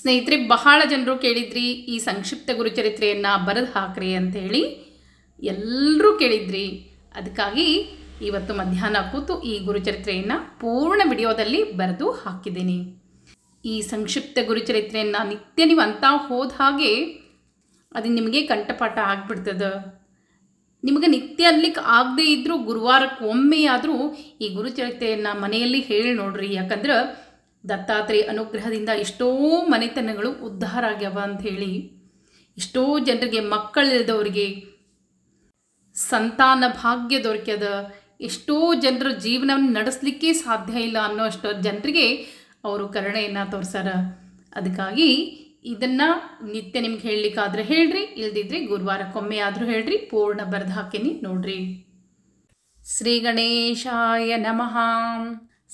ಸ್ನೇಹಿತರೆ ಬಹಳ ಜನರು ಕೇಳಿದ್ರಿ ಈ ಸಂಕ್ಷಿಪ್ತ ಗುರುಚರಿತ್ರೆಯನ್ನು ಬರೆದು ಹಾಕ್ರಿ ಅಂತ ಹೇಳಿ ಎಲ್ಲರೂ ಕೇಳಿದ್ರಿ ಅದಕ್ಕಾಗಿ ಇವತ್ತು ಮಧ್ಯಾಹ್ನ ಕೂತು ಈ ಗುರುಚರಿತ್ರೆಯನ್ನು ಪೂರ್ಣ ವಿಡಿಯೋದಲ್ಲಿ ಬರೆದು ಹಾಕಿದ್ದೀನಿ ಈ ಸಂಕ್ಷಿಪ್ತ ಗುರುಚರಿತ್ರೆಯನ್ನು ನಿತ್ಯ ನೀವು ಅಂತ ಹೋದ ಹಾಗೆ ಅದು ನಿಮಗೆ ಕಂಠಪಾಠ ಆಗಿಬಿಡ್ತದೆ ನಿಮಗೆ ನಿತ್ಯ ಅಲ್ಲಿಗೆ ಆಗದೇ ಇದ್ದರೂ ಗುರುವಾರಕ್ಕೆ ಒಮ್ಮೆಯಾದರೂ ಈ ಗುರುಚರಿತ್ರೆಯನ್ನು ಮನೆಯಲ್ಲಿ ಹೇಳಿ ನೋಡ್ರಿ ಯಾಕಂದ್ರೆ ದತ್ತಾತ್ರೇಯ ಅನುಗ್ರಹದಿಂದ ಎಷ್ಟೋ ಮನೆತನಗಳು ಉದ್ಧಾರ ಆಗ್ಯಾವ ಹೇಳಿ ಎಷ್ಟೋ ಜನರಿಗೆ ಮಕ್ಕಳಿಲ್ಲದವ್ರಿಗೆ ಸಂತಾನ ಭಾಗ್ಯ ದೊರಕ್ಯದ ಎಷ್ಟೋ ಜನರ ಜೀವನವನ್ನು ನಡೆಸಲಿಕ್ಕೆ ಸಾಧ್ಯ ಇಲ್ಲ ಅನ್ನೋ ಅಷ್ಟು ಜನರಿಗೆ ಅವರು ಕರುಣೆಯನ್ನು ತೋರಿಸಾರ ಅದಕ್ಕಾಗಿ ಇದನ್ನು ನಿತ್ಯ ನಿಮ್ಗೆ ಹೇಳಲಿಕ್ಕಾದ್ರೆ ಹೇಳ್ರಿ ಇಲ್ದಿದ್ರೆ ಗುರುವಾರಕ್ಕೊಮ್ಮೆ ಆದರೂ ಹೇಳ್ರಿ ಪೂರ್ಣ ಬರೆದು ಹಾಕಿನಿ ನೋಡ್ರಿ ಶ್ರೀ ಗಣೇಶಾಯ ನಮಃ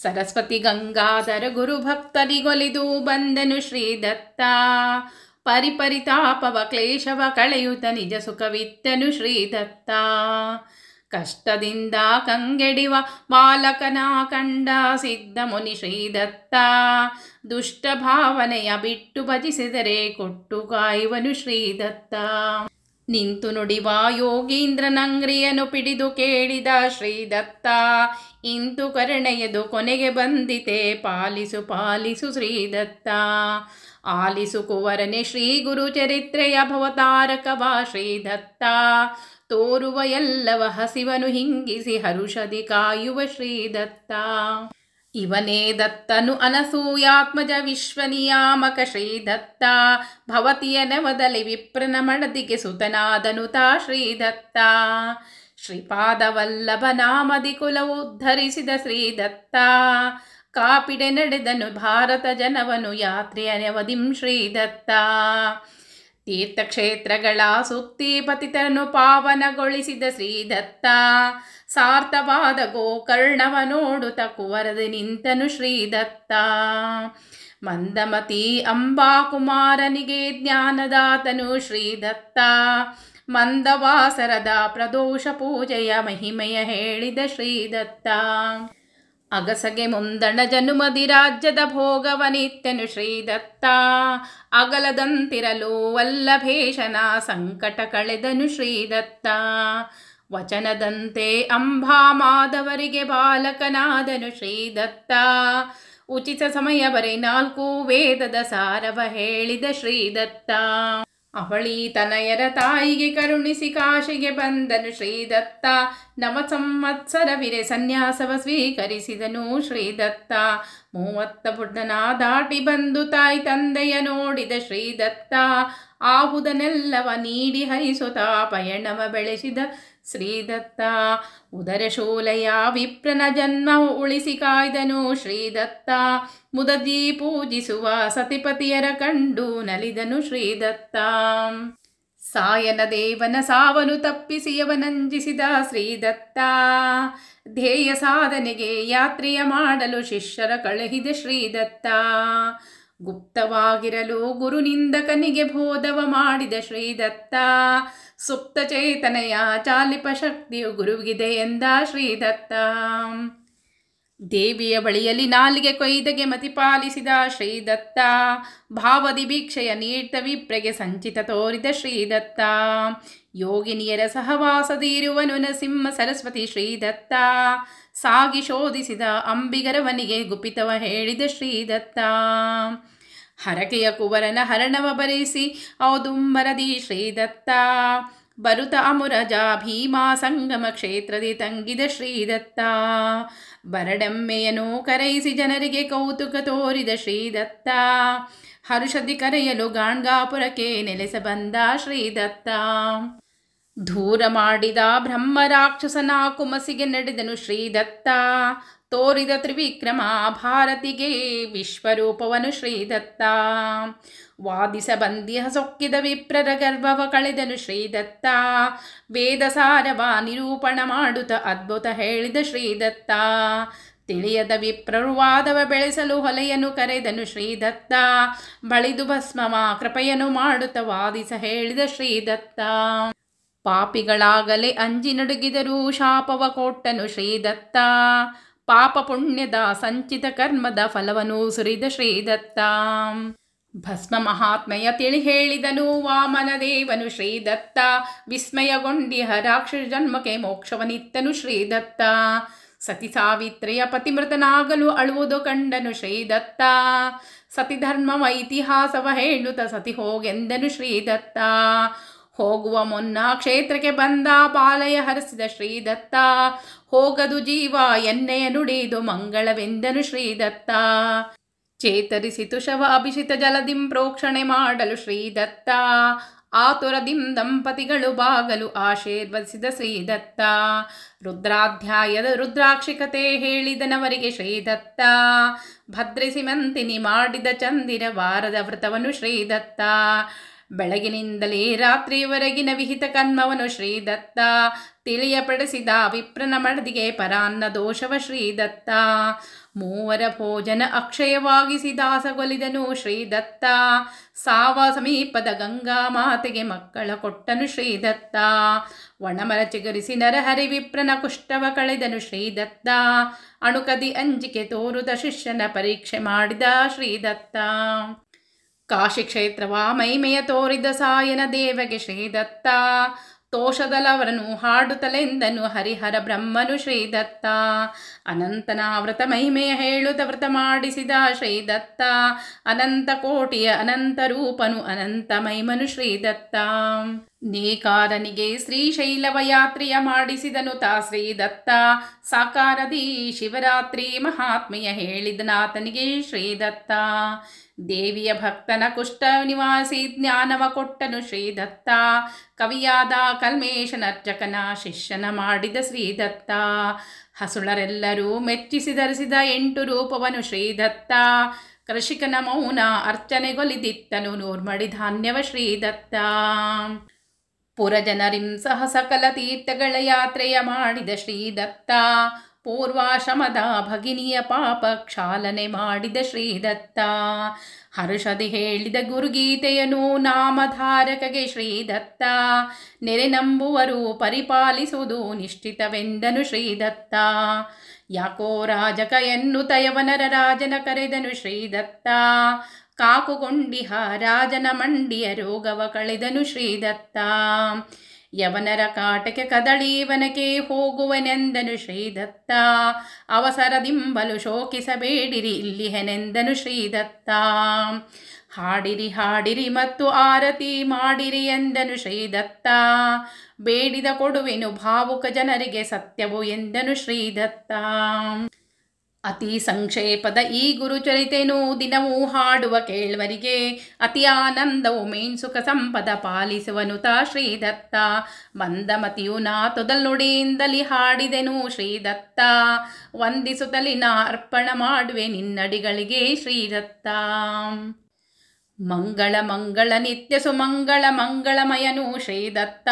ಸರಸ್ವತಿ ಗಂಗಾಧರ ಭಕ್ತರಿಗೊಲಿದು ಬಂದನು ಶ್ರೀ ದತ್ತ ಪರಿಪರಿತಾಪವ ಕ್ಲೇಶವ ಕಳೆಯುತ ನಿಜ ಸುಖವಿತ್ತನು ಶ್ರೀ ದತ್ತ ಕಷ್ಟದಿಂದ ಕಂಗೆಡಿವ ಬಾಲಕನ ಕಂಡ ಸಿದ್ಧ ಮುನಿ ಶ್ರೀ ದತ್ತ ದುಷ್ಟ ಭಾವನೆಯ ಬಿಟ್ಟು ಭಜಿಸಿದರೆ ಕೊಟ್ಟು ಕಾಯುವನು ಶ್ರೀ ದತ್ತ ನಿಂತು ನುಡಿವಾ ಯೋಗೀಂದ್ರನಂಗ್ರಿಯನು ಪಿಡಿದು ಕೇಳಿದ ಶ್ರೀದತ್ತ ಇಂತು ಕರುಣೆಯದು ಕೊನೆಗೆ ಬಂದಿತೆ ಪಾಲಿಸು ಪಾಲಿಸು ಶ್ರೀದತ್ತ ಆಲಿಸು ಕುವರನೆ ಶ್ರೀ ಗುರು ಚರಿತ್ರೆಯ ಭವತಾರಕವ ಶ್ರೀದತ್ತ ತೋರುವ ಎಲ್ಲವ ಹಸಿವನು ಹಿಂಗಿಸಿ ಹರುಷದಿ ಕಾಯುವ ಶ್ರೀದತ್ತ ಇವನೇ ದತ್ತನು ಅನಸೂಯಾತ್ಮಜ ವಿಶ್ವನಿಯಾಮಕ ಶ್ರೀ ದತ್ತ ಭವತಿಯನವದಲಿ ವಿಪ್ರನ ಮಡದಿಗೆ ತಾ ಶ್ರೀ ದತ್ತ ಶ್ರೀಪಾದವಲ್ಲಭ ನಾಮದಿ ಉದ್ಧರಿಸಿದ ಶ್ರೀ ದತ್ತ ಕಾಪಿಡೆ ನಡೆದನು ಭಾರತ ಜನವನು ಯಾತ್ರೆಯ ನೆವದಿಂ ಶ್ರೀ ದತ್ತ ತೀರ್ಥಕ್ಷೇತ್ರಗಳ ಸುತ್ತಿ ಪತಿತನು ಪಾವನಗೊಳಿಸಿದ ಶ್ರೀದತ್ತ ಸಾರ್ಥವಾದ ಗೋಕರ್ಣವ ನೋಡುತ್ತ ಕುವರದಿ ನಿಂತನು ಶ್ರೀದತ್ತ ಮಂದಮತಿ ಅಂಬಾ ಕುಮಾರನಿಗೆ ಜ್ಞಾನದಾತನು ಶ್ರೀದತ್ತ ಮಂದವಾಸರದ ಪ್ರದೋಷ ಪೂಜೆಯ ಮಹಿಮೆಯ ಹೇಳಿದ ಶ್ರೀದತ್ತ ಅಗಸಗೆ ಮುಂದಣ ಜನುಮದಿ ರಾಜ್ಯದ ಭೋಗವನಿತ್ಯನು ಶ್ರೀದತ್ತ ಅಗಲದಂತಿರಲು ವಲ್ಲಭೇಷನ ಸಂಕಟ ಕಳೆದನು ಶ್ರೀದತ್ತ ವಚನದಂತೆ ಅಂಬಾ ಮಾದವರಿಗೆ ಬಾಲಕನಾದನು ಶ್ರೀದತ್ತ ಉಚಿತ ಸಮಯ ಬರೀ ನಾಲ್ಕು ವೇದದ ಸಾರವ ಹೇಳಿದ ಶ್ರೀದತ್ತ ಅವಳಿ ತನಯರ ತಾಯಿಗೆ ಕರುಣಿಸಿ ಕಾಶಿಗೆ ಬಂದನು ಶ್ರೀದತ್ತ ನವ ವಿರೆ ಸನ್ಯಾಸವ ಸ್ವೀಕರಿಸಿದನು ಶ್ರೀದತ್ತ ಮೂವತ್ತ ಪುಟ್ಟನ ದಾಟಿ ಬಂದು ತಾಯಿ ತಂದೆಯ ನೋಡಿದ ಶ್ರೀದತ್ತ ಆಹುದನೆಲ್ಲವ ನೀಡಿ ಹರಿಸುತ್ತಾ ಪಯಣವ ಬೆಳೆಸಿದ ಶ್ರೀದತ್ತ ಶೂಲೆಯ ವಿಪ್ರನ ಜನ್ಮ ಉಳಿಸಿ ಕಾಯ್ದನು ಶ್ರೀದತ್ತ ಮುದದಿ ಪೂಜಿಸುವ ಸತಿಪತಿಯರ ಕಂಡು ನಲಿದನು ಶ್ರೀದತ್ತ ಸಾಯನ ದೇವನ ಸಾವನು ಅವನಂಜಿಸಿದ ಶ್ರೀದತ್ತ ಧ್ಯೇಯ ಸಾಧನೆಗೆ ಯಾತ್ರೆಯ ಮಾಡಲು ಶಿಷ್ಯರ ಕಳುಹಿದ ಶ್ರೀದತ್ತ ಗುಪ್ತವಾಗಿರಲು ಗುರುನಿಂದಕನಿಗೆ ಬೋಧವ ಮಾಡಿದ ಶ್ರೀದತ್ತ ಸುಪ್ತ ಚೈತನೆಯ ಚಾಲಿಪ ಶಕ್ತಿಯು ಗುರುವಿಗಿದೆ ಎಂದ ಶ್ರೀ ದತ್ತ ದೇವಿಯ ಬಳಿಯಲ್ಲಿ ನಾಲಿಗೆ ಕೊಯ್ದಗೆ ಮತಿಪಾಲಿಸಿದ ಶ್ರೀದತ್ತ ಭಾವದಿ ಭೀಕ್ಷೆಯ ನೀಡ್ತ ವಿಪ್ರೆಗೆ ಸಂಚಿತ ತೋರಿದ ಶ್ರೀದತ್ತ ಯೋಗಿನಿಯರ ಸಹವಾಸದಿರುವನು ನಸಿಂಹ ನರಸಿಂಹ ಸರಸ್ವತಿ ಶ್ರೀದತ್ತ ಸಾಗಿ ಶೋಧಿಸಿದ ಅಂಬಿಗರವನಿಗೆ ಗುಪಿತವ ಹೇಳಿದ ಶ್ರೀದತ್ತ ಹರಕೆಯ ಕುವರನ ಹರಣವ ಬರೆಸಿ ಔದುಂಬರದಿ ಶ್ರೀದತ್ತ ಬರುತ ಅಮುರಜ ಭೀಮಾ ಸಂಗಮ ಕ್ಷೇತ್ರದಿ ತಂಗಿದ ಶ್ರೀದತ್ತ ಬರಡಮ್ಮೆಯನು ಕರೆಯಿಸಿ ಜನರಿಗೆ ಕೌತುಕ ತೋರಿದ ಶ್ರೀದತ್ತ ಹರುಷದಿ ಕರೆಯಲು ಗಾಣ್ಗಾಪುರಕ್ಕೆ ನೆಲೆಸ ಬಂದ ಶ್ರೀದತ್ತ ದೂರ ಮಾಡಿದ ಬ್ರಹ್ಮ ರಾಕ್ಷಸನ ಕುಮಸಿಗೆ ನಡೆದನು ಶ್ರೀದತ್ತ ತೋರಿದ ತ್ರಿವಿಕ್ರಮ ಭಾರತಿಗೆ ವಿಶ್ವರೂಪವನು ಶ್ರೀದತ್ತ ವಾದಿಸ ಬಂದಿಹ ಸೊಕ್ಕಿದ ವಿಪ್ರರ ಗರ್ಭವ ಕಳೆದನು ಶ್ರೀದತ್ತ ವೇದಸಾರವ ನಿರೂಪಣ ಮಾಡುತ್ತ ಅದ್ಭುತ ಹೇಳಿದ ಶ್ರೀದತ್ತ ತಿಳಿಯದ ವಿಪ್ರರು ವಾದವ ಬೆಳೆಸಲು ಹೊಲೆಯನ್ನು ಕರೆದನು ಶ್ರೀದತ್ತ ಬಳಿದು ಭಸ್ಮವ ಕೃಪೆಯನ್ನು ಮಾಡುತ್ತ ವಾದಿಸ ಹೇಳಿದ ಶ್ರೀದತ್ತ ಪಾಪಿಗಳಾಗಲೇ ಅಂಜಿ ನಡುಗಿದರೂ ಶಾಪವ ಕೊಟ್ಟನು ಶ್ರೀದತ್ತ ಪಾಪ ಪುಣ್ಯದ ಸಂಚಿತ ಕರ್ಮದ ಫಲವನು ಸುರಿದ ಶ್ರೀದತ್ತ ಭಸ್ಮ ಮಹಾತ್ಮಯ ತಿಳಿ ಹೇಳಿದನು ವಾಮನ ವಾಮನದೇವನು ಶ್ರೀದತ್ತ ವಿಸ್ಮಯಗೊಂಡಿ ಹರಾಕ್ಷರ ಜನ್ಮಕ್ಕೆ ಮೋಕ್ಷವನಿತ್ತನು ಶ್ರೀದತ್ತ ಸತಿ ಸಾವಿತ್ರಿಯ ಪತಿಮೃತನಾಗಲು ಅಳುವುದು ಕಂಡನು ಶ್ರೀದತ್ತ ಸತಿಧರ್ಮ ಇತಿಹಾಸವ ಹೇಳುತ್ತ ಸತಿ ಹೋಗೆಂದನು ಶ್ರೀದತ್ತ ಹೋಗುವ ಮುನ್ನ ಕ್ಷೇತ್ರಕ್ಕೆ ಬಂದ ಪಾಲಯ ಹರಿಸಿದ ಶ್ರೀದತ್ತ ಹೋಗದು ಜೀವ ಎನ್ನೆಯ ನುಡಿದು ಮಂಗಳವೆಂದನು ಶ್ರೀದತ್ತ ಚೇತರಿಸಿತು ಶವ ಅಭಿಷಿತ ಜಲದಿಂ ಪ್ರೋಕ್ಷಣೆ ಮಾಡಲು ಶ್ರೀದತ್ತ ಆತುರದಿಂ ದಂಪತಿಗಳು ಬಾಗಲು ಆಶೀರ್ವದಿಸಿದ ಶ್ರೀದತ್ತ ರುದ್ರಾಧ್ಯಾಯದ ರುದ್ರಾಕ್ಷಿಕತೆ ಹೇಳಿದನವರಿಗೆ ಶ್ರೀದತ್ತ ಭದ್ರಿಸಿ ಮಂತಿನಿ ಮಾಡಿದ ಚಂದಿರ ವಾರದ ವ್ರತವನ್ನು ಶ್ರೀದತ್ತ ಬೆಳಗಿನಿಂದಲೇ ರಾತ್ರಿಯವರೆಗಿನ ವಿಹಿತ ಕನ್ಮವನು ಶ್ರೀದತ್ತ ತಿಳಿಯಪಡಿಸಿದ ವಿಪ್ರನ ಮಡದಿಗೆ ಪರಾನ್ನ ದೋಷವ ಶ್ರೀದತ್ತ ಮೂವರ ಭೋಜನ ಅಕ್ಷಯವಾಗಿಸಿ ದಾಸಗೊಲಿದನು ಶ್ರೀದತ್ತ ಸಾವ ಸಮೀಪದ ಗಂಗಾ ಮಾತೆಗೆ ಮಕ್ಕಳ ಕೊಟ್ಟನು ಶ್ರೀದತ್ತ ಒಣಮರ ಚಿಗುರಿಸಿ ನರಹರಿ ವಿಪ್ರನ ಕುಷ್ಟವ ಕಳೆದನು ಶ್ರೀದತ್ತ ಅಣುಕದಿ ಅಂಜಿಕೆ ತೋರುದ ಶಿಷ್ಯನ ಪರೀಕ್ಷೆ ಮಾಡಿದ ಶ್ರೀದತ್ತ ಕ್ಷೇತ್ರವಾ ಮೈಮೆಯ ತೋರಿದ ಸಾಯನ ದೇವಗೆ ಶ್ರೀದತ್ತ ತೋಷದಲವರನು ಹಾಡುತ್ತಲೆಂದನು ಹರಿಹರ ಬ್ರಹ್ಮನು ಶ್ರೀದತ್ತ ವ್ರತ ಮಹಿಮೆಯ ಹೇಳುತ್ತ ವ್ರತ ಮಾಡಿಸಿದ ಶ್ರೀದತ್ತ ಅನಂತ ಕೋಟಿಯ ಅನಂತ ರೂಪನು ಅನಂತ ಮಹಿಮನು ಶ್ರೀದತ್ತ ನೇಕಾರನಿಗೆ ಶ್ರೀಶೈಲವ ಯಾತ್ರೆಯ ಮಾಡಿಸಿದನು ತಾ ಶ್ರೀ ದತ್ತ ಸಾಕಾರದಿ ಶಿವರಾತ್ರಿ ಮಹಾತ್ಮೆಯ ಶ್ರೀ ಶ್ರೀದತ್ತ ದೇವಿಯ ಭಕ್ತನ ಕುಷ್ಟ ನಿವಾಸಿ ಜ್ಞಾನವ ಕೊಟ್ಟನು ಶ್ರೀದತ್ತ ಕವಿಯಾದ ಅರ್ಚಕನ ಶಿಷ್ಯನ ಮಾಡಿದ ಶ್ರೀದತ್ತ ಹಸುಳರೆಲ್ಲರೂ ಮೆಚ್ಚಿಸಿ ಧರಿಸಿದ ಎಂಟು ರೂಪವನು ಶ್ರೀದತ್ತ ಕೃಷಿಕನ ಮೌನ ಅರ್ಚನೆಗೊಲಿದಿತ್ತನು ನೋರ್ಮಡಿ ಧಾನ್ಯವ ಶ್ರೀದತ್ತ ಪುರಜನರಿಂ ಸಹ ಸಕಲ ತೀರ್ಥಗಳ ಯಾತ್ರೆಯ ಮಾಡಿದ ಶ್ರೀದತ್ತ ಪೂರ್ವಾಶ್ರಮದ ಭಗಿನಿಯ ಪಾಪ ಕ್ಷಾಲನೆ ಮಾಡಿದ ಶ್ರೀದತ್ತ ಹರ್ಷದಿ ಹೇಳಿದ ಗುರುಗೀತೆಯನು ನಾಮಧಾರಕಗೆ ಶ್ರೀದತ್ತ ನೆರೆ ನಂಬುವರು ಪರಿಪಾಲಿಸುವುದು ನಿಶ್ಚಿತವೆಂದನು ಶ್ರೀದತ್ತ ಯಾಕೋ ರಾಜಕ ತಯವನರ ರಾಜನ ಕರೆದನು ಶ್ರೀದತ್ತ ಕಾಕುಗೊಂಡಿಹ ರಾಜನ ಮಂಡಿಯ ರೋಗವ ಕಳೆದನು ಶ್ರೀದತ್ತ ಯವನರ ಕಾಟಕ್ಕೆ ವನಕೆ ಹೋಗುವನೆಂದನು ಶ್ರೀದತ್ತ ದಿಂಬಲು ಶೋಕಿಸಬೇಡಿರಿ ಇಲ್ಲಿಹೆನೆಂದನು ಶ್ರೀದತ್ತ ಹಾಡಿರಿ ಹಾಡಿರಿ ಮತ್ತು ಆರತಿ ಮಾಡಿರಿ ಎಂದನು ಶ್ರೀದತ್ತ ಬೇಡಿದ ಕೊಡುವೆನು ಭಾವುಕ ಜನರಿಗೆ ಸತ್ಯವು ಎಂದನು ಶ್ರೀದತ್ತ ಅತಿ ಸಂಕ್ಷೇಪದ ಈ ಗುರುಚರಿತೆನು ದಿನವೂ ಹಾಡುವ ಕೇಳ್ವರಿಗೆ ಅತಿ ಆನಂದವು ಮೇನ್ಸುಖ ಸಂಪದ ಪಾಲಿಸುವನುತ ಶ್ರೀದತ್ತ ಮಂದಮತಿಯು ನಾ ತೊದಲ್ನುಡಿಯಿಂದಲಿ ಹಾಡಿದೆನು ಶ್ರೀದತ್ತ ವಂದಿಸುತ್ತಲಿ ನಾ ಅರ್ಪಣ ಮಾಡುವೆ ನಿನ್ನಡಿಗಳಿಗೆ ಶ್ರೀದತ್ತ ಮಂಗಳ ಮಂಗಳ ನಿತ್ಯ ಸುಮಂಗಳ ಮಂಗಳಮಯನು ಶ್ರೀದತ್ತ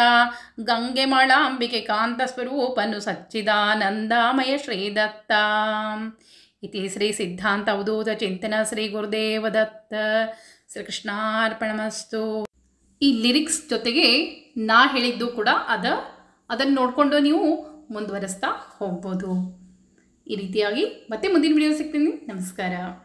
ಗಂಗೆ ಮಳಾಂಬಿಕೆ ಕಾಂತ ಸ್ವರೂಪನು ಸಚ್ಚಿದಾನಂದಾಮಯ ಶ್ರೀದತ್ತ ಇತಿ ಶ್ರೀ ಸಿದ್ಧಾಂತ ಅವಧೂತ ಚಿಂತನ ಶ್ರೀ ಗುರುದೇವ ಶ್ರೀ ಶ್ರೀಕೃಷ್ಣಾರ್ಪಣಮಸ್ತು ಈ ಲಿರಿಕ್ಸ್ ಜೊತೆಗೆ ನಾ ಹೇಳಿದ್ದು ಕೂಡ ಅದ ಅದನ್ನು ನೋಡಿಕೊಂಡು ನೀವು ಮುಂದುವರೆಸ್ತಾ ಹೋಗ್ಬೋದು ಈ ರೀತಿಯಾಗಿ ಮತ್ತೆ ಮುಂದಿನ ವಿಡಿಯೋ ಸಿಗ್ತೀನಿ ನಮಸ್ಕಾರ